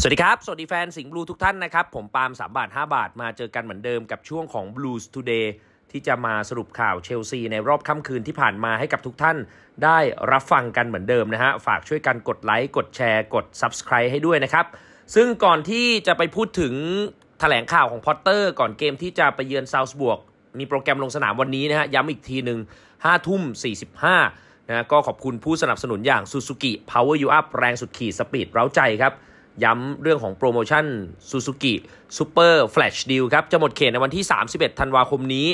สวัสดีครับ สวัสดีแฟนสิงห์บลูทุกท่านนะครับ ผมปาล์มสามบาท 5 บาทมาเจอกันเหมือนเดิมกับช่วงของ Blues Today ที่จะมาสรุปข่าวเชลซีในรอบค่ำคืนที่ผ่านมาให้กับทุกท่าน ได้รับฟังกันเหมือนเดิมนะฮะฝากช่วยกันกดไลค์กดแชร์กด Subscribe ให้ด้วยนะครับ ซึ่งก่อนที่จะไปพูดถึงถแถลงข่าวของพอตเตอร์ก่อนเกมที่จะไปเยือนซาวส์บวกมีโปรแกรมลงสนามวันนี้นะฮะย้ำอีกทีหนึ่ง5ทุ่ม45นะก็ขอบคุณผู้สนับสนุนอย่างูกิพาว Power You Up แรงสุดขีดสปีดเร้าใจครับย้ำเรื่องของโปรโมชั่น Suzuki Super Flash Deal ครับจะหมดเขตในวันที่ 31ธันวาคมนี้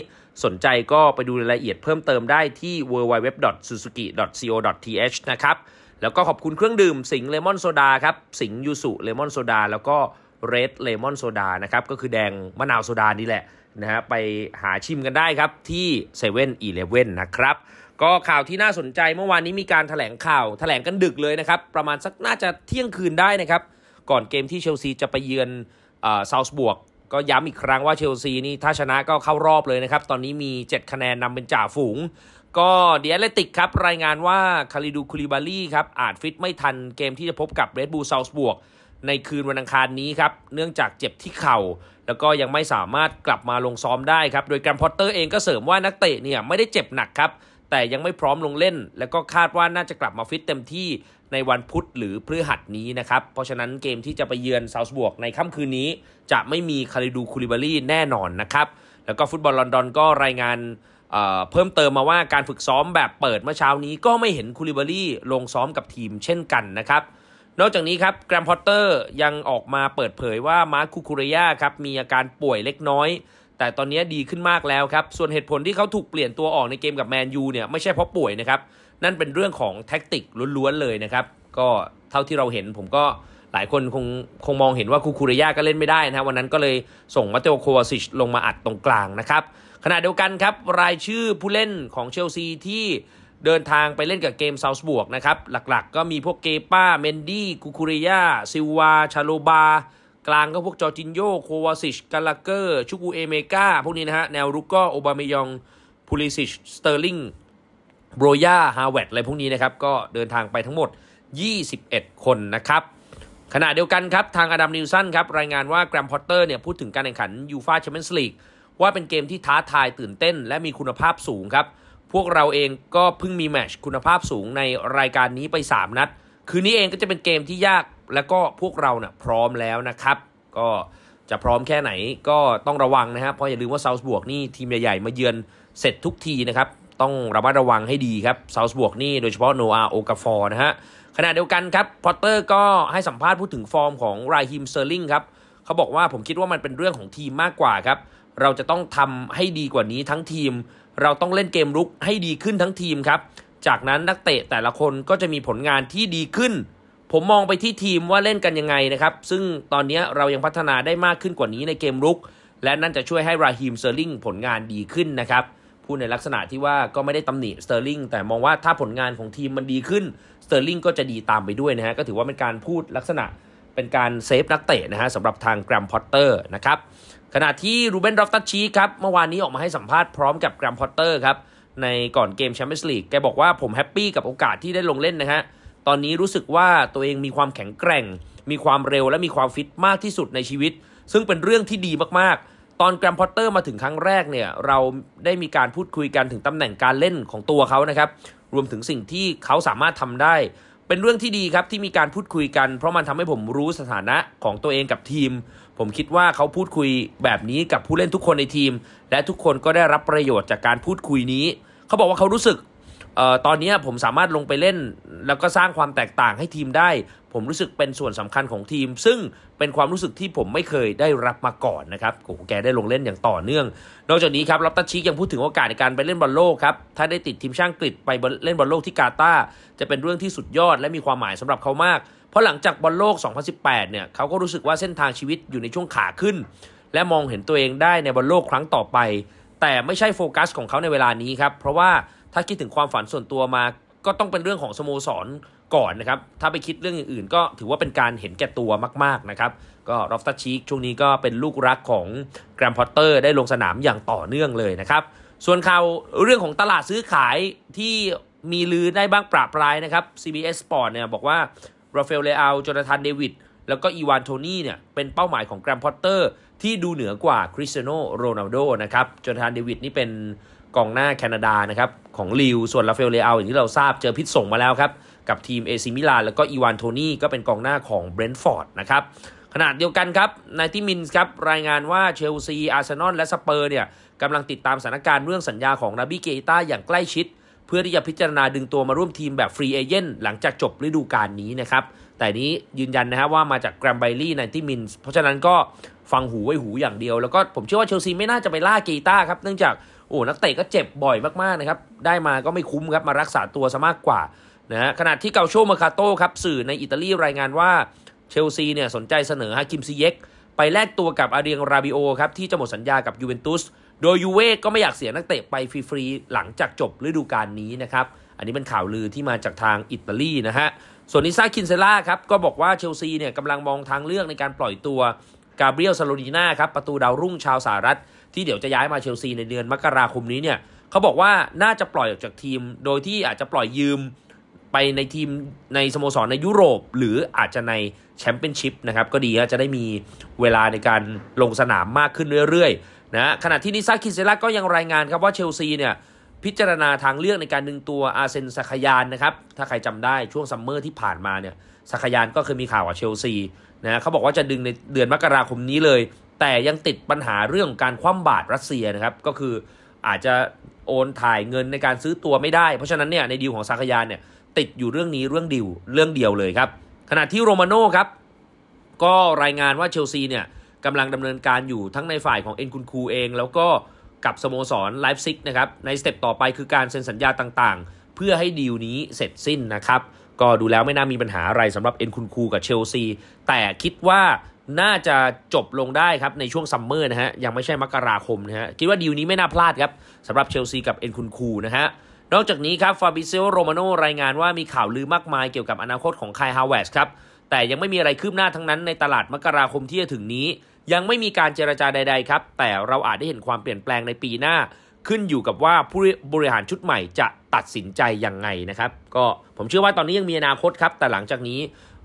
สนใจก็ไปดูรายละเอียดเพิ่มเติมได้ที่ www.suzuki.co.th นะครับแล้วก็ขอบคุณเครื่องดื่มสิงเลมอนโซดาครับสิงยูสุเลมอนโซดา แล้วก็เรดเลมอนโซดานะครับก็คือแดงมะนาวโซดานี่แหละนะฮะไปหาชิมกันได้ครับที่เซเว่นอีเลฟเว่นนะครับ ก็ข่าวที่น่าสนใจเมื่อวานนี้มีการถแถลงข่าวถแถลงกันดึกเลยนะครับประมาณสักน่าจะเที่ยงคืนได้นะครับก่อนเกมที่เชลซีจะไปเยือนเซาวส์บวก ก็ย้ำอีกครั้งว่าเชลซีนี่ถ้าชนะก็เข้ารอบเลยนะครับ ตอนนี้มี 7 คะแนนนำเป็นจ่าฝูง ก็เดียเลติกครับ รายงานว่าคาริดูคูริบาลีครับ อาจฟิตไม่ทันเกมที่จะพบกับเรดบูลซาวส์บวก ในคืนวันอังคารนี้ครับ เนื่องจากเจ็บที่เขา่า แล้วก็ยังไม่สามารถกลับมาลงซ้อมได้ครับโดยแกรมพอตเตอร์เองก็เสริมว่านักเตะเนี่ยไม่ได้เจ็บหนักครับแต่ยังไม่พร้อมลงเล่น แล้วก็คาดว่าน่าจะกลับมาฟิต เต็มที่ในวันพุธหรือพฤหัสนี้นะครับ เพราะฉะนั้นเกมที่จะไปเยือนซาวส์บวกในค่ำคืนนี้จะไม่มีคาริดูคูลิบารีแน่นอนนะครับ แล้วก็ฟุตบอลลอนดอนก็รายงาน เพิ่มเติมมาว่าการฝึกซ้อมแบบเปิดเมื่อเช้านี้ก็ไม่เห็นคูลิบารีลงซ้อมกับทีมเช่นกันนะครับนอกจากนี้ครับแกรมพอตเตอร์ยังออกมาเปิดเผยว่ามาร์คคูคูเรียครับมีอาการป่วยเล็กน้อยแต่ตอนนี้ดีขึ้นมากแล้วครับ ส่วนเหตุผลที่เขาถูกเปลี่ยนตัวออกในเกมกับแมนยูเนี่ย ไม่ใช่เพราะป่วยนะครับ นั่นเป็นเรื่องของแท็กติกล้วนๆเลยนะครับ ก็เท่าที่เราเห็นผมก็หลายคนคงคงมองเห็นว่าคูคูเรยาก็เล่นไม่ได้นะวันนั้นก็เลยส่งมาเตโอโควาซิชลงมาอัดตรงกลางนะครับขณะเดียวกันครับ รายชื่อผู้เล่นของเชลซีที่เดินทางไปเล่นกับเกมเซาส์บวกนะครับหลักๆกก็มีพวกเกป้าเมนดี้คูคูเรยาซิวาชาโลบากลางก็พวกจอร์จินโย โควาซิชกาลาเกอร์ ชุกูเอเมกาพวกนี้นะฮะ แนวรุกก็โอบามยอง พูลิซิช สเตอร์ลิงโบรยา ฮาวเวตอะไรพวกนี้นะครับ ก็เดินทางไปทั้งหมด 21 คนนะครับ ขณะเดียวกันครับ ทางอดัมนิวสันครับ รายงานว่าแกรมพอตเตอร์เนี่ย พูดถึงการแข่งขันยูฟาแชมเปี้ยนส์ลีก ว่าเป็นเกมที่ท้าทายตื่นเต้น และมีคุณภาพสูงครับ พวกเราเองก็เพิ่งมีแมชคุณภาพสูงในรายการนี้ไป 3 นัดคืนนี้เองก็จะเป็นเกมที่ยากแล้วก็พวกเราเนะ่ยพร้อมแล้วนะครับ ก็จะพร้อมแค่ไหนก็ต้องระวังนะครับเพราะอย่าลืมว่าเซาส์บวกนี่ทีมใหญ่ๆมาเยือนเสร็จทุกทีนะครับ ต้องระมัดระวังให้ดีครับเซาส์บวกนี่โดยเฉพาะโนอาโอกาฟอร์นะฮะขณะเดียวกันครับพอตเตอร์ก็ให้สัมภาษณ์พูดถึงฟอร์มของไรฮิมเซอร์ลิงครับเขาบอกว่าผมคิดว่ามันเป็นเรื่องของทีมมากกว่าครับ เราจะต้องทำให้ดีกว่านี้ทั้งทีม เราต้องเล่นเกมรุกให้ดีขึ้นทั้งทีมครับจากนั้นนักเตะแต่ละคนก็จะมีผลงานที่ดีขึ้น ผมมองไปที่ทีมว่าเล่นกันยังไงนะครับ ซึ่งตอนนี้เรายังพัฒนาได้มากขึ้นกว่านี้ในเกมรุก และนั่นจะช่วยให้ราฮิมเซอร์ลิงผลงานดีขึ้นนะครับพูดในลักษณะที่ว่าก็ไม่ได้ตำหนิสเตอร์ลิงแต่มองว่าถ้าผลงานของทีมมันดีขึ้นสเตอร์ลิงก็จะดีตามไปด้วยนะฮะ ก็ถือว่าเป็นการพูดลักษณะเป็นการเซฟนักเตะนะฮะสำหรับทางแกรมพอตเตอร์นะครับ ขณะที่รูเบนรอฟตัชชีครับเมื่อวานนี้ออกมาให้สัมภาษณ์พร้อมกับแกรมพอตเตอร์ครับในก่อนเกมแชมเปี้ยนส์ลีก แกบอกว่าผมแฮปปี้กับโอกาสที่ได้ลงเล่นนะฮะตอนนี้รู้สึกว่าตัวเองมีความแข็งแกร่ง มีความเร็วและมีความฟิตมากที่สุดในชีวิต ซึ่งเป็นเรื่องที่ดีมากๆ ตอนแกรมพอตเตอร์มาถึงครั้งแรกเนี่ย เราได้มีการพูดคุยกันถึงตำแหน่งการเล่นของตัวเขานะครับ รวมถึงสิ่งที่เขาสามารถทำได้เป็นเรื่องที่ดีครับ ที่มีการพูดคุยกันเพราะมันทำให้ผมรู้สถานะของตัวเองกับทีม ผมคิดว่าเขาพูดคุยแบบนี้กับผู้เล่นทุกคนในทีม และทุกคนก็ได้รับประโยชน์จากการพูดคุยนี้ เขาบอกว่าเขารู้สึกตอนนี้ผมสามารถลงไปเล่น แล้วก็สร้างความแตกต่างให้ทีมได้ ผมรู้สึกเป็นส่วนสำคัญของทีม ซึ่งเป็นความรู้สึกที่ผมไม่เคยได้รับมาก่อนนะครับโอ้แกได้ลงเล่นอย่างต่อเนื่อง นอกจากนี้ครับลอบตัชิยังพูดถึงโอกาสในการไปเล่นบอลโลกครับ ถ้าได้ติดทีมช่างกฤษไปเล่นบอลโลกที่กาตาร์จะเป็นเรื่องที่สุดยอดและมีความหมายสำหรับเขามาก เพราะหลังจากบอลโลก2018เนี่ยเขาก็รู้สึกว่าเส้นทางชีวิตอยู่ในช่วงขาขึ้นและมองเห็นตัวเองได้ในบอลโลกครั้งต่อไป แต่ไม่ใช่โฟกัส ของเขาในเวลานี้ครับเพราะว่าถ้าคิดถึงความฝันส่วนตัวมา ก็ต้องเป็นเรื่องของสโมสรก่อนนะครับ ถ้าไปคิดเรื่องอื่นๆก็ถือว่าเป็นการเห็นแก่ตัวมากๆนะครับ ก็รอฟตาชชีกช่วงนี้ก็เป็นลูกรักของแกรมพอตเตอร์ได้ลงสนามอย่างต่อเนื่องเลยนะครับ ส่วนข่าวเรื่องของตลาดซื้อขายที่มีลือได้บ้างปราบปรายนะครับ CBS Sport เนี่ยบอกว่าราฟาเอลเลอาจอนาธานเดวิดแล้วก็อีวานโทนี่เนี่ยเป็นเป้าหมายของแกรมพอตเตอร์ที่ดูเหนือกว่าคริสเตียโนโรนัลโดนะครับจอร์แดนเดวิดนี่เป็นกองหน้าแคนาดานะครับ ของลิว ส่วนลาเฟลเลอาอย่างที่เราทราบเจอพิษส่งมาแล้วครับ กับทีมเอซิมิลานแล้วก็อีวานโทนี่ก็เป็นกองหน้าของเบรนท์ฟอร์ดนะครับ ขนาดเดียวกันครับนายทิมินส์ครับ รายงานว่าเชลซีอาร์เซนอลและสเปอร์เนี่ยกำลังติดตามสถานการณ์เรื่องสัญญาของราบิเกต้าอย่างใกล้ชิด เพื่อที่จะพิจารณาดึงตัวมาร่วมทีมแบบฟรีเอเจนต์หลังจากจบฤดูกาลนี้นะครับแต่นี้ยืนยันนะฮะว่ามาจากแกรมไบลี่นายทิมินส์เพราะฉะนั้นก็ฟังหูไว้หูอย่างเดียว แล้วก็ผมเชื่อว่าเชลซีไม่น่าจะไปล่ากีตาครับเนื่องจากโอ้นักเตะก็เจ็บบ่อยมากๆนะครับ ได้มาก็ไม่คุ้มครับ มารักษาตัวซะมากกว่านะขณะที่เกาโชมาคาโต้ครับ สื่อในอิตาลีรายงานว่าเชลซีเนี่ยสนใจเสนอฮากิมซีเยกไปแลกตัวกับอาเดียงราบิโอครับ ที่จะหมดสัญญากับยูเวนตุสโดยยูเว่ก็ไม่อยากเสียนักเตะไปฟรีๆหลังจากจบฤดูกาลนี้นะครับอันนี้เป็นข่าวลือที่มาจากทางอิตาลีนะฮะส่วนนิซ่าคินเซล่าครับก็บอกว่าเชลซีเนี่ยกำลังมองทางเลือกในการปล่อยตัวกาเบรียลซาโลดีนาครับประตูดาวรุ่งชาวสหรัฐที่เดี๋ยวจะย้ายมาเชลซีในเดือนมกราคมนี้เนี่ยเขาบอกว่าน่าจะปล่อยออกจากทีม โดยที่อาจจะปล่อยยืมไปในทีมในสโมสรในยุโรป หรืออาจจะในแชมเปี้ยนชิพนะครับ ก็ดีจะได้มีเวลาในการลงสนามมากขึ้นเรื่อยๆนะขณะที่นิซาคิเซล่าก็ยังรายงานครับว่าเชลซีเนี่ยพิจารณาทางเลือกในการดึงตัวอาเซนสักยานนะครับ ถ้าใครจำได้ช่วงซัมเมอร์ที่ผ่านมาเนี่ยสักยานก็เคยมีข่าวกับเชลซีนะเขาบอกว่าจะดึงในเดือนมกราคมนี้เลย แต่ยังติดปัญหาเรื่องการคว่ำบาตรรัสเซียนะครับ ก็คืออาจจะโอนถ่ายเงินในการซื้อตัวไม่ได้ เพราะฉะนั้นเนี่ยในดีลของสักยานเนี่ยติดอยู่เรื่องนี้เรื่องดิวเรื่องเดียวเลยครับ ขณะที่โรมาโน่ครับก็รายงานว่าเชลซีเนี่ยกำลังดำเนินการอยู่ทั้งในฝ่ายของเอ็นคุนคูเอง แล้วก็กับสโมสรไลฟ์ซิกนะครับในสเต็ปต่อไปคือการเซ็นสัญญาต่างๆ เพื่อให้ดีลนี้เสร็จสิ้นนะครับ ก็ดูแล้วไม่น่ามีปัญหาอะไรสำหรับเอ็นคุนคูกับเชลซีแต่คิดว่าน่าจะจบลงได้ครับในช่วงซัมเมอร์นะฮะยังไม่ใช่มกราคมนะฮะคิดว่าดีลนี้ไม่น่าพลาดครับสำหรับเชลซีกับเอ็นคุนคูนะฮะนอกจากนี้ครับฟาบิเซโอโรมาโนรายงานว่ามีข่าวลือมากมายเกี่ยวกับอนาคตของคายฮาวเวสครับแต่ยังไม่มีอะไรคืบหน้าทั้งนั้นในตลาดมกราคมที่จะถึงนี้ ยังไม่มีการเจรจาใดๆครับ แต่เราอาจได้เห็นความเปลี่ยนแปลงในปีหน้าขึ้นอยู่กับว่าผู้บริหารชุดใหม่จะตัดสินใจยังไงนะครับ ก็ผมเชื่อว่าตอนนี้ยังมีอนาคตครับ แต่หลังจากนี้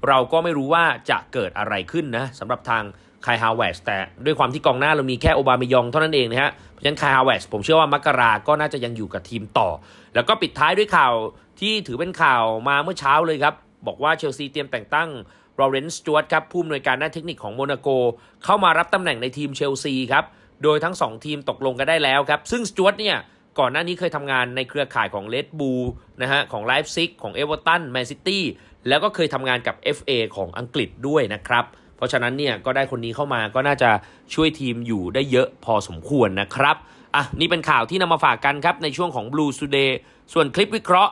เราก็ไม่รู้ว่าจะเกิดอะไรขึ้นนะสำหรับทางคายฮาวเวสแต่ด้วยความที่กองหน้าเรามีแค่โอบามยอง เท่านั้นเองนะฮะเพราะฉะนั้นคายฮาวเวสผมเชื่อว่ามกรา ก็น่าจะยังอยู่กับทีมต่อ แล้วก็ปิดท้ายด้วยข่าวที่ถือเป็นข่าวมาเมื่อเช้าเลยครับบอกว่าเชลซีเตรียมแต่งตั้งโรเรนส์จวตครับผู้อำนวยการด้านเทคนิคของโมนาโกเข้ามารับตำแหน่งในทีมเชลซีครับ โดยทั้ง 2 ทีมตกลงกันได้แล้วครับ ซึ่งจวตเนี่ย ก่อนหน้านี้เคยทำงานในเครือข่ายของเลดบูนะฮะของไลฟ์ซิกของเอเวอร์ตันแมนซิตี้แล้วก็เคยทำงานกับ FA ของอังกฤษด้วยนะครับ เพราะฉะนั้นเนี่ย ก็ได้คนนี้เข้ามาก็น่าจะช่วยทีมอยู่ได้เยอะพอสมควรนะครับอ่ะนี่เป็นข่าวที่นำมาฝากกันครับในช่วงของ Blue Today ส่วนคลิปวิเคราะห์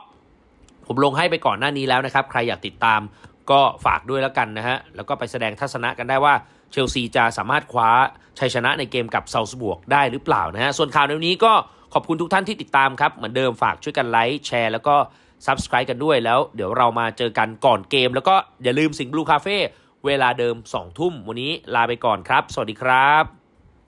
ผมลงให้ไปก่อนหน้านี้แล้วนะครับ ใครอยากติดตามก็ฝากด้วยแล้วกันนะฮะ แล้วก็ไปแสดงทัศนะกันได้ว่าเชลซีจะสามารถคว้าชัยชนะในเกมกับเซาส์บวกได้หรือเปล่านะฮะ ส่วนข่าวในวันนี้ก็ขอบคุณทุกท่านที่ติดตามครับ เหมือนเดิมฝากช่วยกันไลค์ แชร์แล้วก็ Subscribe กันด้วยแล้ว เดี๋ยวเรามาเจอกันก่อนเกม แล้วก็อย่าลืมสิง์บลูคาเฟ่เวลาเดิม2ทุ่มวันนี้ลาไปก่อนครับ สวัสดีครับ